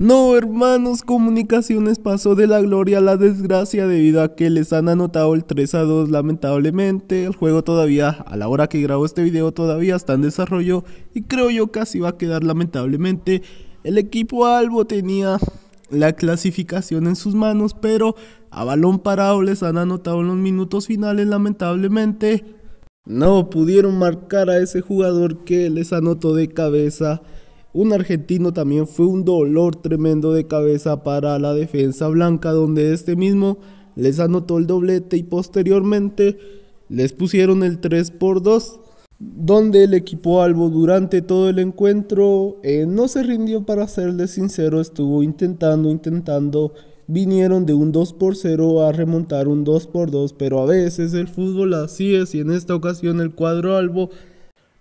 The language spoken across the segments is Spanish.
No, hermanos, Comunicaciones pasó de la gloria a la desgracia debido a que les han anotado el 3 a 2 lamentablemente. El juego todavía, a la hora que grabo este video, todavía está en desarrollo y creo yo casi va a quedar lamentablemente. El equipo Albo tenía la clasificación en sus manos, pero a balón parado les han anotado en los minutos finales lamentablemente. No pudieron marcar a ese jugador que les anotó de cabeza un argentino también fue un dolor tremendo de cabeza para la defensa blanca, donde este mismo les anotó el doblete y posteriormente les pusieron el 3 por 2, donde el equipo Albo durante todo el encuentro eh, no se rindió, para serle sincero, estuvo intentando, intentando, vinieron de un 2 por 0 a remontar un 2 por 2, pero a veces el fútbol así es y en esta ocasión el cuadro Albo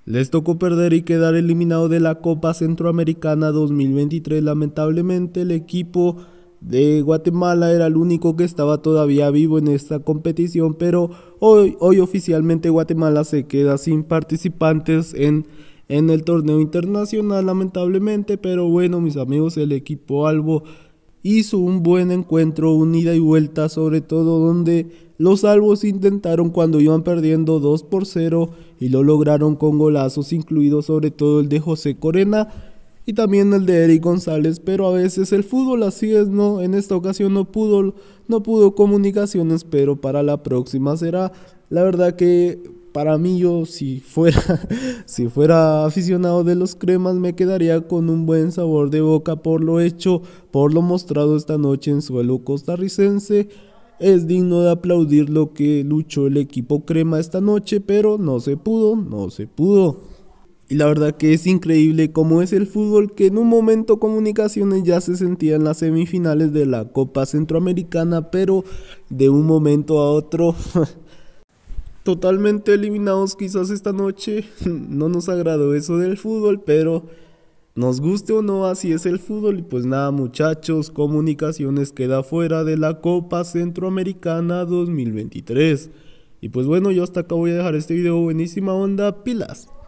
les tocó perder y quedar eliminado de la Copa Centroamericana 2023. Lamentablemente el equipo de Guatemala era el único que estaba todavía vivo en esta competición, pero hoy, hoy oficialmente Guatemala se queda sin participantes en, en el torneo internacional, lamentablemente, pero bueno, mis amigos, el equipo Albo hizo un buen encuentro, unida y vuelta, sobre todo donde los salvos intentaron cuando iban perdiendo 2 por 0 y lo lograron con golazos, incluidos sobre todo el de José Corena y también el de Eric González, pero a veces el fútbol así es, no, en esta ocasión no pudo, no pudo comunicaciones, pero para la próxima será, la verdad que para mí yo si fuera si fuera aficionado de los cremas me quedaría con un buen sabor de boca por lo hecho, por lo mostrado esta noche en suelo costarricense. Es digno de aplaudir lo que luchó el equipo crema esta noche, pero no se pudo, no se pudo. Y la verdad que es increíble cómo es el fútbol que en un momento comunicaciones ya se sentía en las semifinales de la Copa Centroamericana, pero de un momento a otro totalmente eliminados quizás esta noche. No nos agradó eso del fútbol, pero nos guste o no, así es el fútbol. Y pues nada, muchachos, comunicaciones queda fuera de la Copa Centroamericana 2023. Y pues bueno, yo hasta acá voy a dejar este video. Buenísima onda, pilas.